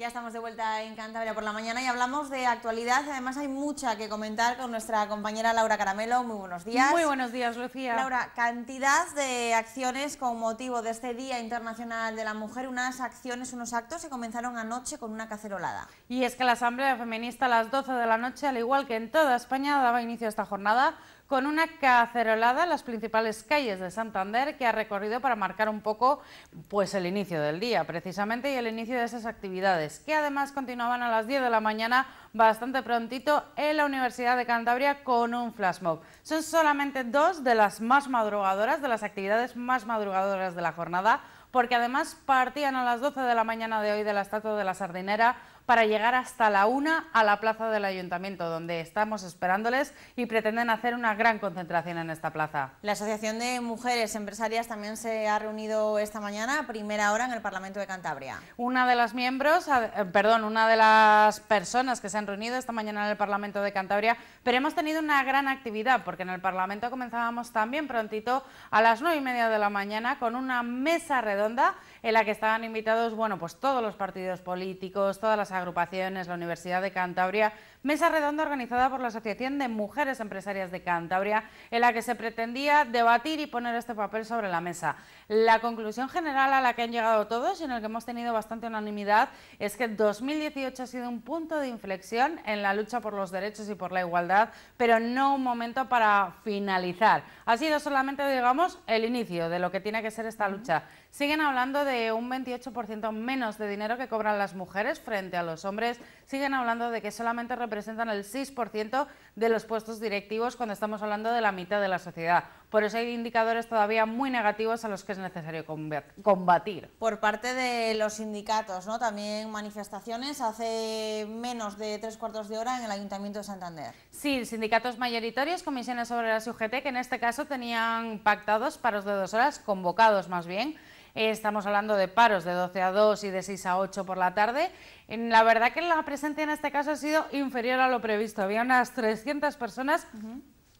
Ya estamos de vuelta en Cantabria por la mañana y hablamos de actualidad. Además hay mucha que comentar con nuestra compañera Laura Caramelo. Muy buenos días. Muy buenos días, Lucía. Laura, cantidad de acciones con motivo de este Día Internacional de la Mujer. Unas acciones, unos actos que comenzaron anoche con una cacerolada. Y es que la Asamblea Feminista a las 12 de la noche, al igual que en toda España, daba inicio a esta jornada con una cacerolada en las principales calles de Santander que ha recorrido para marcar un poco pues, el inicio del día precisamente y el inicio de esas actividades que además continuaban a las 10 de la mañana bastante prontito en la Universidad de Cantabria con un flash mob. Son solamente dos de las más madrugadoras, de las actividades más madrugadoras de la jornada porque además partían a las 12 de la mañana de hoy de la Estatua de la Sardinera para llegar hasta la una a la plaza del ayuntamiento, donde estamos esperándoles y pretenden hacer una gran concentración en esta plaza. La Asociación de Mujeres Empresarias también se ha reunido esta mañana a primera hora en el Parlamento de Cantabria. Una de las miembros, eh, perdón, una de las personas que se han reunido esta mañana en el Parlamento de Cantabria, pero hemos tenido una gran actividad porque en el Parlamento comenzábamos también prontito a las nueve y media de la mañana con una mesa redonda en la que estaban invitados, bueno, pues todos los partidos políticos, todas las agrupaciones, la Universidad de Cantabria, mesa redonda organizada por la Asociación de Mujeres Empresarias de Cantabria, en la que se pretendía debatir y poner este papel sobre la mesa. La conclusión general a la que han llegado todos y en el que hemos tenido bastante unanimidad es que 2018 ha sido un punto de inflexión en la lucha por los derechos y por la igualdad, pero no un momento para finalizar. Ha sido solamente, digamos, el inicio de lo que tiene que ser esta lucha. Siguen hablando de un 28% menos de dinero que cobran las mujeres frente a los hombres, siguen hablando de que solamente representan el 6% de los puestos directivos cuando estamos hablando de la mitad de la sociedad. Por eso hay indicadores todavía muy negativos a los que es necesario combatir. Por parte de los sindicatos, ¿no? También manifestaciones hace menos de tres cuartos de hora en el Ayuntamiento de Santander. Sí, sindicatos mayoritarios, comisiones sobre la UGT, que en este caso tenían pactados paros de dos horas, convocados más bien, estamos hablando de paros de 12 a 2 y de 6 a 8 por la tarde. La verdad que la presencia en este caso ha sido inferior a lo previsto. Había unas 300 personas.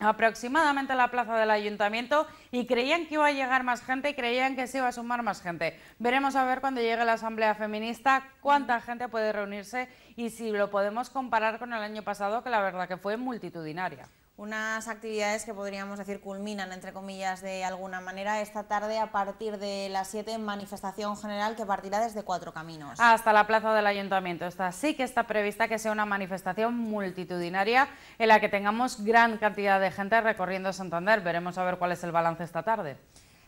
aproximadamente en la plaza del ayuntamiento y creían que iba a llegar más gente y creían que se iba a sumar más gente. Veremos a ver cuando llegue la asamblea feminista cuánta gente puede reunirse y si lo podemos comparar con el año pasado que la verdad que fue multitudinaria unas actividades que podríamos decir culminan, entre comillas, de alguna manera esta tarde a partir de las 7 en manifestación general que partirá desde Cuatro Caminos. Hasta la plaza del Ayuntamiento. Esta sí que está prevista que sea una manifestación multitudinaria en la que tengamos gran cantidad de gente recorriendo Santander. Veremos a ver cuál es el balance esta tarde.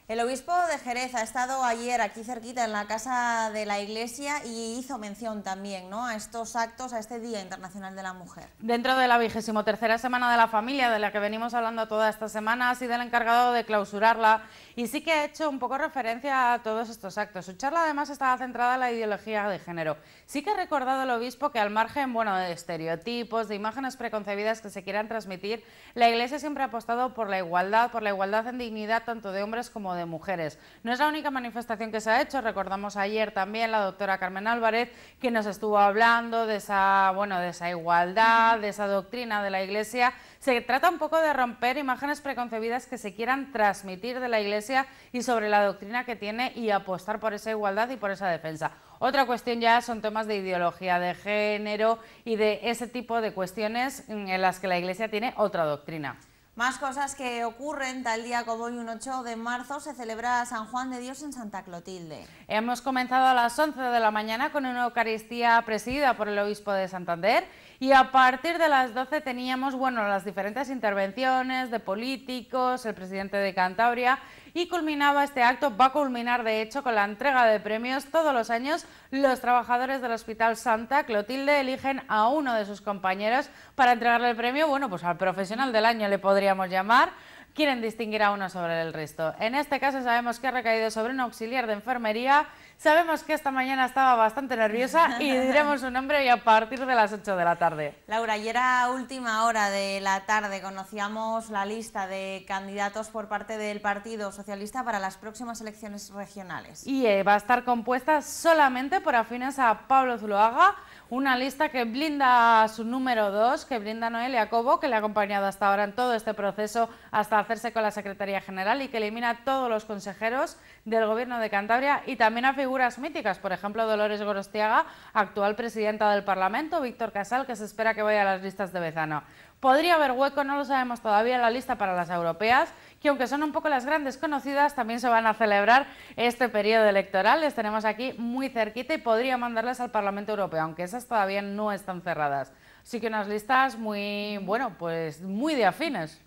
El obispo de Jerez ha estado ayer aquí cerquita en la casa de la iglesia y hizo mención también ¿no? a estos actos, a este Día Internacional de la Mujer. Dentro de la vigésimo tercera semana de la familia, de la que venimos hablando toda esta semana, ha sido el encargado de clausurarla y sí que ha hecho un poco referencia a todos estos actos. Su charla además estaba centrada en la ideología de género. Sí que ha recordado el obispo que al margen bueno, de estereotipos, de imágenes preconcebidas que se quieran transmitir, la iglesia siempre ha apostado por la igualdad, por la igualdad en dignidad tanto de hombres como de de mujeres. No es la única manifestación que se ha hecho, recordamos ayer también la doctora Carmen Álvarez, que nos estuvo hablando de esa, de esa igualdad, de esa doctrina de la Iglesia. Se trata un poco de romper imágenes preconcebidas que se quieran transmitir de la Iglesia y sobre la doctrina que tiene y apostar por esa igualdad y por esa defensa. Otra cuestión ya son temas de ideología de género y de ese tipo de cuestiones en las que la Iglesia tiene otra doctrina. Más cosas que ocurren, tal día como hoy, un 8 de marzo, se celebra San Juan de Dios en Santa Clotilde. Hemos comenzado a las 11 de la mañana con una Eucaristía presidida por el Obispo de Santander y a partir de las 12 teníamos bueno, las diferentes intervenciones de políticos, el presidente de Cantabria y culminaba este acto, va a culminar de hecho con la entrega de premios. Todos los años los trabajadores del Hospital Santa Clotilde eligen a uno de sus compañeros para entregarle el premio, bueno, pues al profesional del año le podríamos llamar quieren distinguir a uno sobre el resto. En este caso sabemos que ha recaído sobre un auxiliar de enfermería Sabemos que esta mañana estaba bastante nerviosa y diremos su nombre y a partir de las 8 de la tarde. Laura, ayer era última hora de la tarde conocíamos la lista de candidatos por parte del Partido Socialista para las próximas elecciones regionales. Y eh, va a estar compuesta solamente por afines a Pablo Zuloaga, una lista que blinda a su número dos, que blinda a Noelia Cobo, que le ha acompañado hasta ahora en todo este proceso hasta hacerse con la Secretaría General y que elimina a todos los consejeros del Gobierno de Cantabria y también a figuras míticas, por ejemplo Dolores Gorostiaga, actual presidenta del Parlamento, Víctor Casal, que se espera que vaya a las listas de Bezano. Podría haber hueco, no lo sabemos todavía, en la lista para las europeas, que aunque son un poco las grandes conocidas, también se van a celebrar este periodo electoral. Les tenemos aquí muy cerquita y podría mandarlas al Parlamento Europeo, aunque esas todavía no están cerradas. Así que unas listas muy, bueno, pues muy de afines.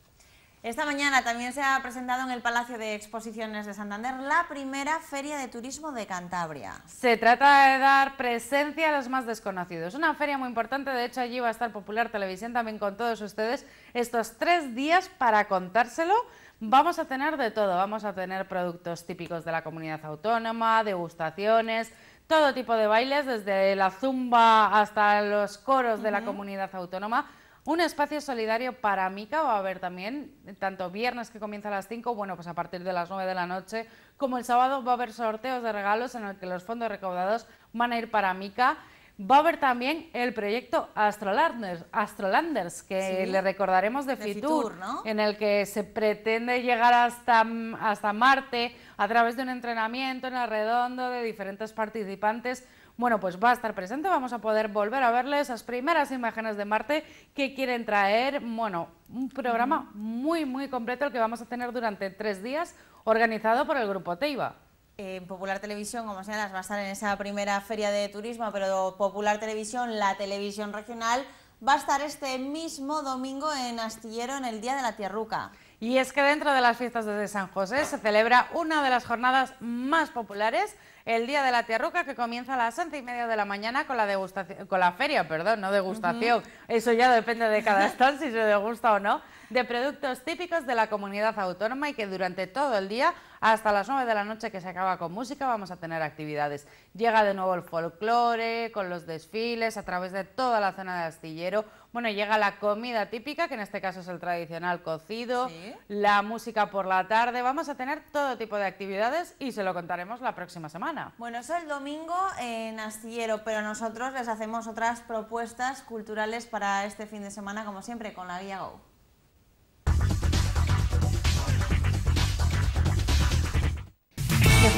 Esta mañana también se ha presentado en el Palacio de Exposiciones de Santander la primera Feria de Turismo de Cantabria. Se trata de dar presencia a los más desconocidos. Una feria muy importante, de hecho allí va a estar Popular Televisión también con todos ustedes estos tres días para contárselo. Vamos a cenar de todo, vamos a tener productos típicos de la comunidad autónoma, degustaciones, todo tipo de bailes, desde la zumba hasta los coros de la comunidad autónoma un espacio solidario para Mica va a haber también, tanto viernes que comienza a las 5, bueno, pues a partir de las 9 de la noche, como el sábado va a haber sorteos de regalos en el que los fondos recaudados van a ir para Mica. Va a haber también el proyecto Astrolanders, que le recordaremos de, Fitur, en el que se pretende llegar hasta, hasta Marte a través de un entrenamiento en el redondo de diferentes participantes bueno, pues va a estar presente, vamos a poder volver a verle esas primeras imágenes de Marte que quieren traer, bueno, un programa muy, muy completo el que vamos a tener durante tres días organizado por el Grupo Teiva en Popular Televisión, como señalas, va a estar en esa primera feria de turismo, pero Popular Televisión, la televisión regional, va a estar este mismo domingo en Astillero en el Día de la Tierruca. Y es que dentro de las fiestas de San José se celebra una de las jornadas más populares, el Día de la Tierruca, que comienza a las once y media de la mañana con la degustación, con la feria, perdón, no degustación, eso ya depende de cada estado si se degusta o no, de productos típicos de la comunidad autónoma y que durante todo el día, hasta las 9 de la noche que se acaba con música, vamos a tener actividades. Llega de nuevo el folclore, con los desfiles, a través de toda la zona de astillero. Bueno, llega la comida típica, que en este caso es el tradicional cocido, la música por la tarde. Vamos a tener todo tipo de actividades y se lo contaremos la próxima semana. Bueno, es el domingo en Astillero, pero nosotros les hacemos otras propuestas culturales para este fin de semana, como siempre, con la Guía Go.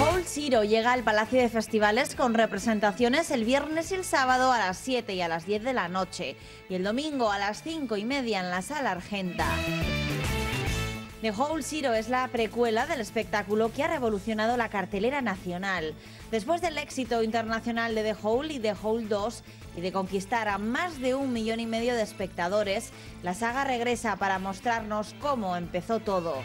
...The Hole Zero llega al Palacio de Festivales con representaciones el viernes y el sábado a las 7 y a las 10 de la noche y el domingo a las 5 y media en la Sala Argenta. The Hole Zero es la precuela del espectáculo que ha revolucionado la cartelera nacional. Después del éxito internacional de The Hole y The Hole 2 y de conquistar a más de un millón y medio de espectadores, la saga regresa para mostrarnos cómo empezó todo.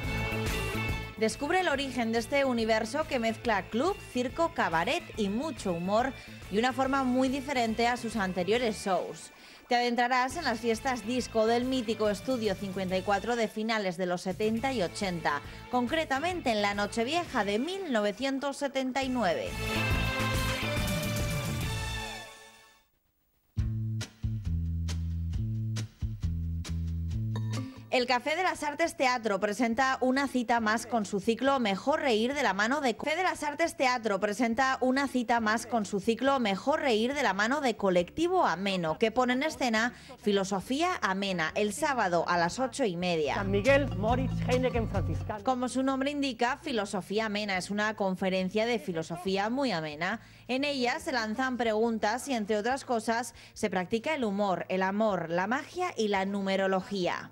Descubre el origen de este universo que mezcla club, circo, cabaret y mucho humor y una forma muy diferente a sus anteriores shows. Te adentrarás en las fiestas disco del mítico Estudio 54 de finales de los 70 y 80, concretamente en la Nochevieja de 1979. El Café de las Artes Teatro presenta una cita más con su ciclo Mejor Reír de la mano de... Café de las Artes Teatro presenta una cita más con su ciclo Mejor Reír de la mano de Colectivo Ameno, que pone en escena Filosofía Amena el sábado a las ocho y media. San Miguel Moritz Heineken Como su nombre indica, Filosofía Amena es una conferencia de filosofía muy amena. En ella se lanzan preguntas y, entre otras cosas, se practica el humor, el amor, la magia y la numerología.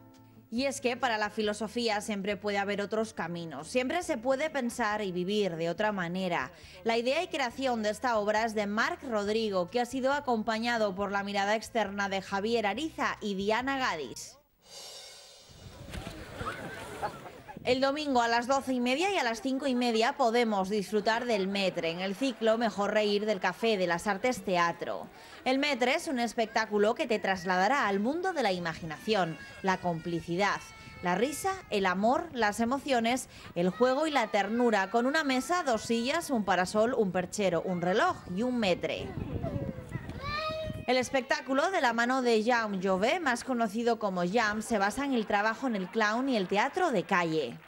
Y es que para la filosofía siempre puede haber otros caminos, siempre se puede pensar y vivir de otra manera. La idea y creación de esta obra es de Marc Rodrigo, que ha sido acompañado por la mirada externa de Javier Ariza y Diana Gadis. El domingo a las doce y media y a las cinco y media podemos disfrutar del Metre en el ciclo Mejor Reír del Café de las Artes Teatro. El Metre es un espectáculo que te trasladará al mundo de la imaginación, la complicidad, la risa, el amor, las emociones, el juego y la ternura, con una mesa, dos sillas, un parasol, un perchero, un reloj y un metre. El espectáculo de la mano de Jaume Jove, más conocido como Jam, se basa en el trabajo en el clown y el teatro de calle.